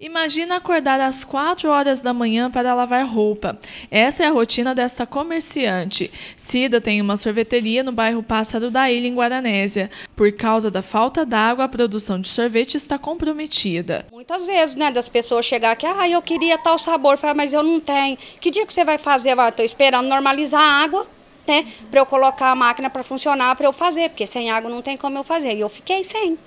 Imagina acordar às 4 horas da manhã para lavar roupa. Essa é a rotina desta comerciante. Cida tem uma sorveteria no bairro Pássaro da Ilha, em Guaranésia. Por causa da falta d'água, a produção de sorvete está comprometida. Muitas vezes, né, das pessoas chegar aqui, ah, eu queria tal sabor, mas eu não tenho. Que dia que você vai fazer? estou esperando normalizar a água. Né, para eu colocar a máquina para funcionar, para eu fazer, porque sem água não tem como eu fazer. E eu fiquei sem.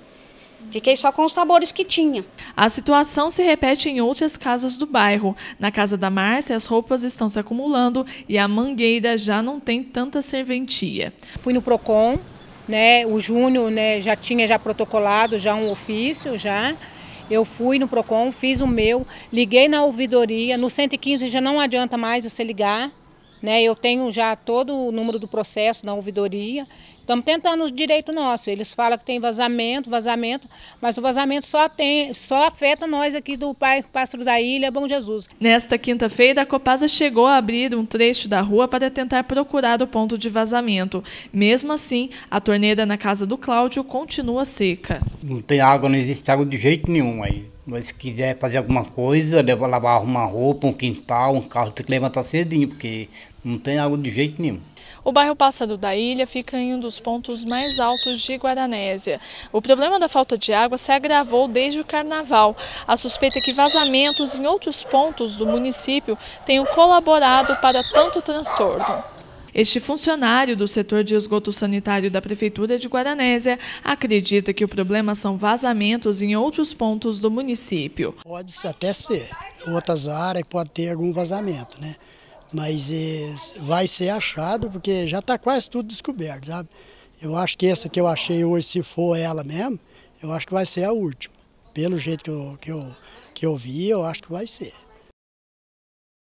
Fiquei só com os sabores que tinha. A situação se repete em outras casas do bairro. Na casa da Márcia, as roupas estão se acumulando e a mangueira já não tem tanta serventia. Fui no Procon, né? O Júnior, né, já tinha já protocolado já um ofício já. Eu fui no Procon, fiz o meu, liguei na ouvidoria, no 115 já não adianta mais você ligar, né? Eu tenho já todo o número do processo na ouvidoria. Estamos tentando o direito nosso. Eles falam que tem vazamento, vazamento, mas o vazamento só, tem, só afeta nós aqui do Pai Pássaro da Ilha, Bom Jesus. Nesta quinta-feira, a Copasa chegou a abrir um trecho da rua para tentar procurar o ponto de vazamento. Mesmo assim, a torneira na casa do Cláudio continua seca. Não tem água, não existe água de jeito nenhum aí. Mas se quiser fazer alguma coisa, levar, lavar uma roupa, um quintal, um carro, tem que levantar cedinho, porque não tem água de jeito nenhum. O bairro Pássaro da Ilha fica em um dos pontos mais altos de Guaranésia. O problema da falta de água se agravou desde o carnaval. A suspeita é que vazamentos em outros pontos do município tenham colaborado para tanto transtorno. Este funcionário do setor de esgoto sanitário da Prefeitura de Guaranésia acredita que o problema são vazamentos em outros pontos do município. Pode até ser, outras áreas pode ter algum vazamento, né? mas é, vai ser achado, porque já está quase tudo descoberto, sabe? Eu acho que essa que eu achei hoje, se for ela mesmo, eu acho que vai ser a última. Pelo jeito que eu, que eu, que eu vi, eu acho que vai ser.